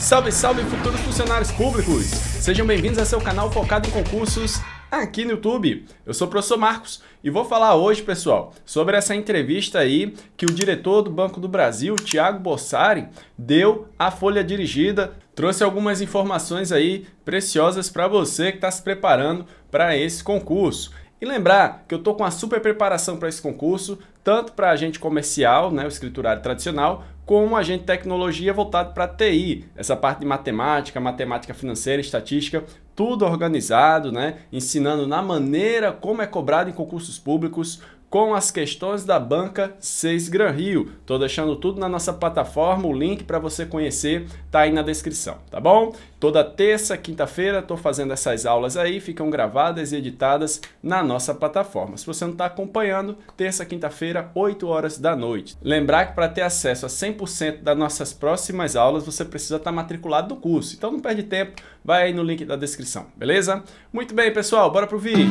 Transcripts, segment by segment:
Salve, salve, futuros funcionários públicos! Sejam bem-vindos ao seu canal focado em concursos aqui no YouTube. Eu sou o professor Marcos e vou falar hoje, pessoal, sobre essa entrevista aí que o diretor do Banco do Brasil, Tiago Bossari, deu à Folha Dirigida. Trouxe algumas informações aí preciosas para você que está se preparando para esse concurso. E lembrar que eu tô com uma super preparação para esse concurso, tanto para agente comercial, né, o escriturário tradicional, com agente de tecnologia voltado para TI, essa parte de matemática, matemática financeira, estatística, tudo organizado, né? ensinando na maneira como é cobrado em concursos públicos, com as questões da banca 6 Gran Rio. Tô deixando tudo na nossa plataforma, o link para você conhecer tá aí na descrição, tá bom? Toda terça, quinta-feira tô fazendo essas aulas aí, ficam gravadas e editadas na nossa plataforma. Se você não está acompanhando, terça, quinta-feira, 8 horas da noite. Lembrar que para ter acesso a 100% das nossas próximas aulas, você precisa estar tá matriculado no curso. Então não perde tempo, vai aí no link da descrição, beleza? Muito bem, pessoal, bora pro vídeo.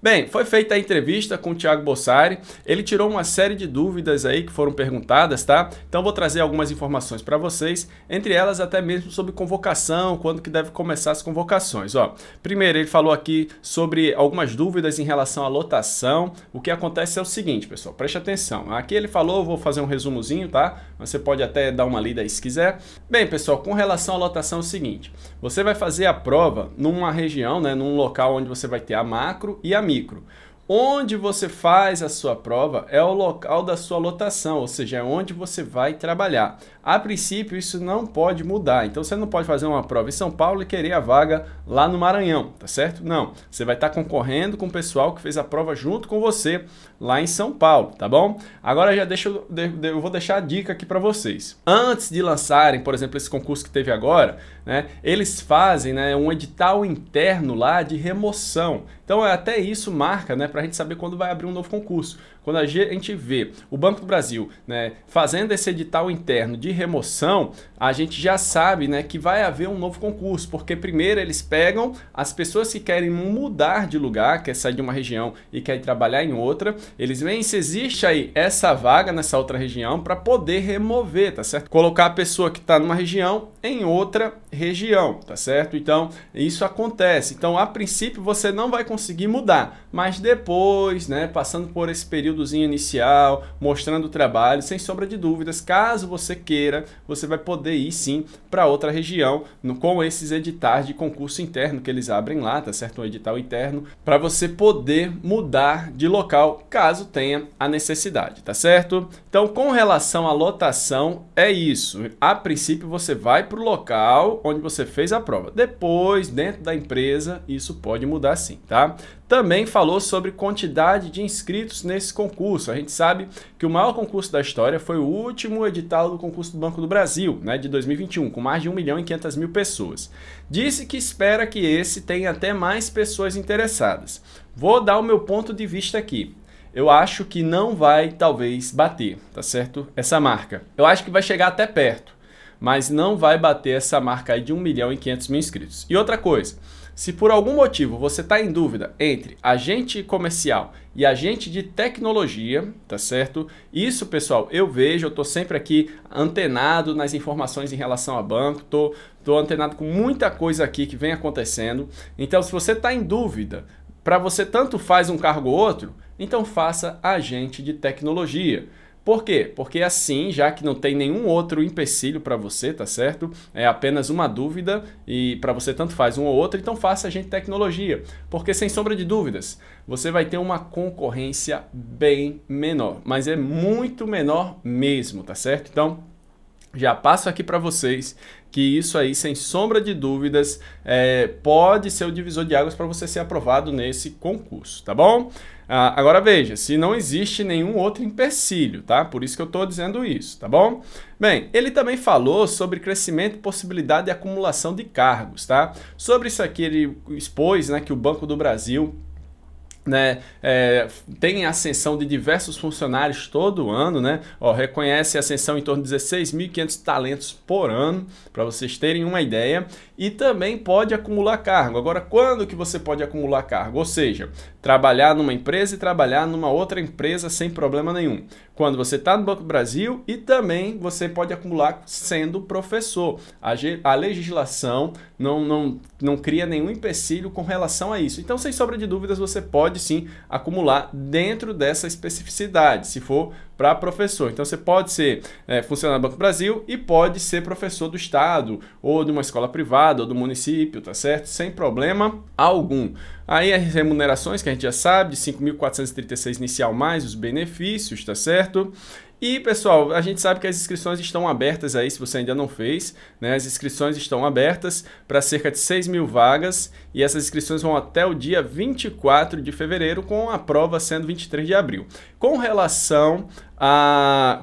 Bem, foi feita a entrevista com o Thiago Bossari. Ele tirou uma série de dúvidas aí que foram perguntadas, tá? Então vou trazer algumas informações para vocês, entre elas até mesmo sobre convocação, quando que deve começar as convocações, ó. Primeiro, ele falou aqui sobre algumas dúvidas em relação à lotação. O que acontece é o seguinte, pessoal, preste atenção. Aqui ele falou, vou fazer um resumozinho, tá? Você pode até dar uma lida aí se quiser. Bem, pessoal, com relação à lotação é o seguinte, você vai fazer a prova numa região, né, num local onde você vai ter a macro e a micro micro. Onde você faz a sua prova é o local da sua lotação, ou seja, é onde você vai trabalhar. A princípio, isso não pode mudar. Então, você não pode fazer uma prova em São Paulo e querer a vaga lá no Maranhão, tá certo? Não. Você vai estar tá concorrendo com o pessoal que fez a prova junto com você lá em São Paulo, tá bom? Agora, já deixa, eu, vou deixar a dica aqui para vocês. Antes de lançarem, por exemplo, esse concurso que teve agora, né, eles fazem né, um edital interno lá de remoção. Então é até isso marca né, para a gente saber quando vai abrir um novo concurso. Quando a gente vê o Banco do Brasil né, fazendo esse edital interno de remoção, a gente já sabe né, que vai haver um novo concurso, porque primeiro eles pegam as pessoas que querem mudar de lugar, quer sair de uma região e quer trabalhar em outra, eles veem se existe aí essa vaga nessa outra região para poder remover, tá certo? Colocar a pessoa que está numa região em outra região região, tá certo? Então, isso acontece. Então, a princípio, você não vai conseguir mudar, mas depois, né, passando por esse períodozinho inicial, mostrando o trabalho, sem sombra de dúvidas, caso você queira, você vai poder ir sim para outra região no, com esses editais de concurso interno que eles abrem lá, tá certo? Um edital interno para você poder mudar de local caso tenha a necessidade, tá certo? Então, com relação à lotação, é isso. A princípio, você vai para o local onde você fez a prova. Depois, dentro da empresa, isso pode mudar sim, tá? Também falou sobre quantidade de inscritos nesse concurso. A gente sabe que o maior concurso da história foi o último edital do concurso do Banco do Brasil, né, de 2021, com mais de 1 milhão e 500 mil pessoas. Disse que espera que esse tenha até mais pessoas interessadas. Vou dar o meu ponto de vista aqui eu acho que não vai talvez bater, tá certo? Essa marca. Eu acho que vai chegar até perto mas não vai bater essa marca aí de 1 milhão e 500 mil inscritos. E outra coisa, se por algum motivo você está em dúvida entre agente comercial e agente de tecnologia, tá certo? Isso, pessoal, eu vejo, eu estou sempre aqui antenado nas informações em relação a banco, estou tô, tô antenado com muita coisa aqui que vem acontecendo. Então, se você está em dúvida, para você tanto faz um cargo ou outro, então faça agente de tecnologia. Por quê? Porque assim, já que não tem nenhum outro empecilho para você, tá certo? É apenas uma dúvida e para você tanto faz um ou outro, então faça a gente tecnologia. Porque sem sombra de dúvidas, você vai ter uma concorrência bem menor, mas é muito menor mesmo, tá certo? Então, já passo aqui para vocês que isso aí, sem sombra de dúvidas, é, pode ser o divisor de águas para você ser aprovado nesse concurso, tá bom? Ah, agora veja, se não existe nenhum outro empecilho, tá? Por isso que eu estou dizendo isso, tá bom? Bem, ele também falou sobre crescimento, possibilidade de acumulação de cargos, tá? Sobre isso aqui ele expôs, né, que o Banco do Brasil né, é, tem ascensão de diversos funcionários todo ano, né? Ó, reconhece ascensão em torno de 16.500 talentos por ano, para vocês terem uma ideia. E também pode acumular cargo. Agora, quando que você pode acumular cargo? Ou seja, trabalhar numa empresa e trabalhar numa outra empresa sem problema nenhum quando você está no Banco do Brasil e também você pode acumular sendo professor. A, a legislação não, não, não cria nenhum empecilho com relação a isso. Então, sem sobra de dúvidas, você pode sim acumular dentro dessa especificidade, se for para professor. Então você pode ser é, funcionário do Banco Brasil e pode ser professor do estado ou de uma escola privada ou do município, tá certo? Sem problema algum. Aí as remunerações que a gente já sabe, de 5.436 inicial mais os benefícios, tá certo? E pessoal, a gente sabe que as inscrições estão abertas aí, se você ainda não fez, né? As inscrições estão abertas para cerca de 6 mil vagas e essas inscrições vão até o dia 24 de fevereiro, com a prova sendo 23 de abril. Com relação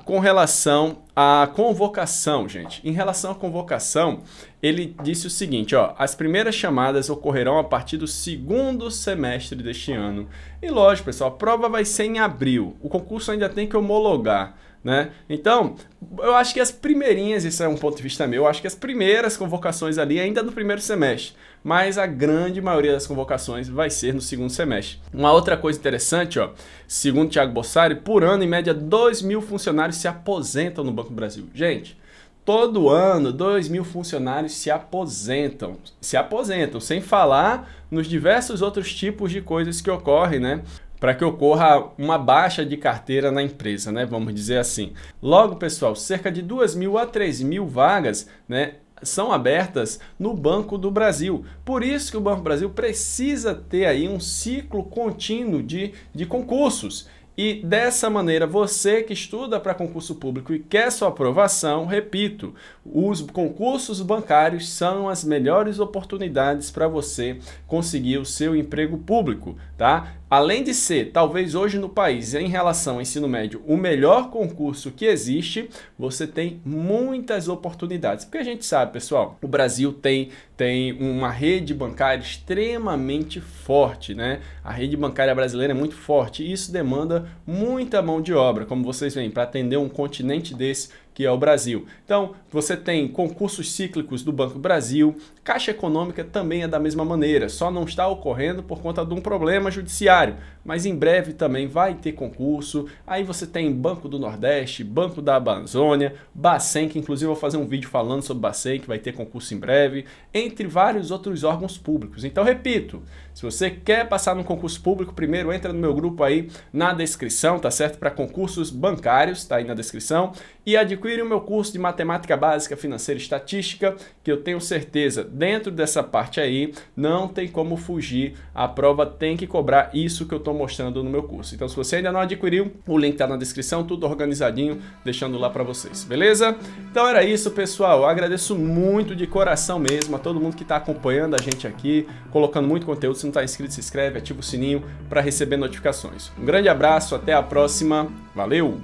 com relação à convocação, gente. Em relação à convocação, ele disse o seguinte: ó, as primeiras chamadas ocorrerão a partir do segundo semestre deste ano. E lógico, pessoal, a prova vai ser em abril. O concurso ainda tem que homologar. Né? Então, eu acho que as primeirinhas, isso é um ponto de vista meu, eu acho que as primeiras convocações ali é ainda no primeiro semestre, mas a grande maioria das convocações vai ser no segundo semestre. Uma outra coisa interessante, ó, segundo Thiago Bossari, por ano, em média, 2 mil funcionários se aposentam no Banco do Brasil. Gente, todo ano 2 mil funcionários se aposentam. Se aposentam, sem falar nos diversos outros tipos de coisas que ocorrem, né? para que ocorra uma baixa de carteira na empresa, né? Vamos dizer assim. Logo, pessoal, cerca de 2 mil a 3 mil vagas, né? São abertas no Banco do Brasil. Por isso que o Banco do Brasil precisa ter aí um ciclo contínuo de, de concursos. E dessa maneira, você que estuda para concurso público e quer sua aprovação, repito, os concursos bancários são as melhores oportunidades para você conseguir o seu emprego público, tá? além de ser, talvez hoje no país, em relação ao ensino médio, o melhor concurso que existe, você tem muitas oportunidades. Porque a gente sabe, pessoal, o Brasil tem, tem uma rede bancária extremamente forte, né? A rede bancária brasileira é muito forte e isso demanda muita mão de obra, como vocês veem, para atender um continente desse que é o Brasil. Então, você tem concursos cíclicos do Banco Brasil, Caixa Econômica também é da mesma maneira, só não está ocorrendo por conta de um problema judiciário, mas em breve também vai ter concurso. Aí você tem Banco do Nordeste, Banco da Amazônia, Bacen, que inclusive vou fazer um vídeo falando sobre Bacen, que vai ter concurso em breve, entre vários outros órgãos públicos. Então, repito, se você quer passar no concurso público, primeiro entra no meu grupo aí na descrição, tá certo? Para concursos bancários, tá aí na descrição, e adquire adquire o meu curso de matemática básica, financeira e estatística, que eu tenho certeza, dentro dessa parte aí, não tem como fugir. A prova tem que cobrar isso que eu estou mostrando no meu curso. Então, se você ainda não adquiriu, o link está na descrição, tudo organizadinho, deixando lá para vocês, beleza? Então era isso, pessoal. Eu agradeço muito de coração mesmo a todo mundo que está acompanhando a gente aqui, colocando muito conteúdo. Se não está inscrito, se inscreve, ativa o sininho para receber notificações. Um grande abraço, até a próxima. Valeu!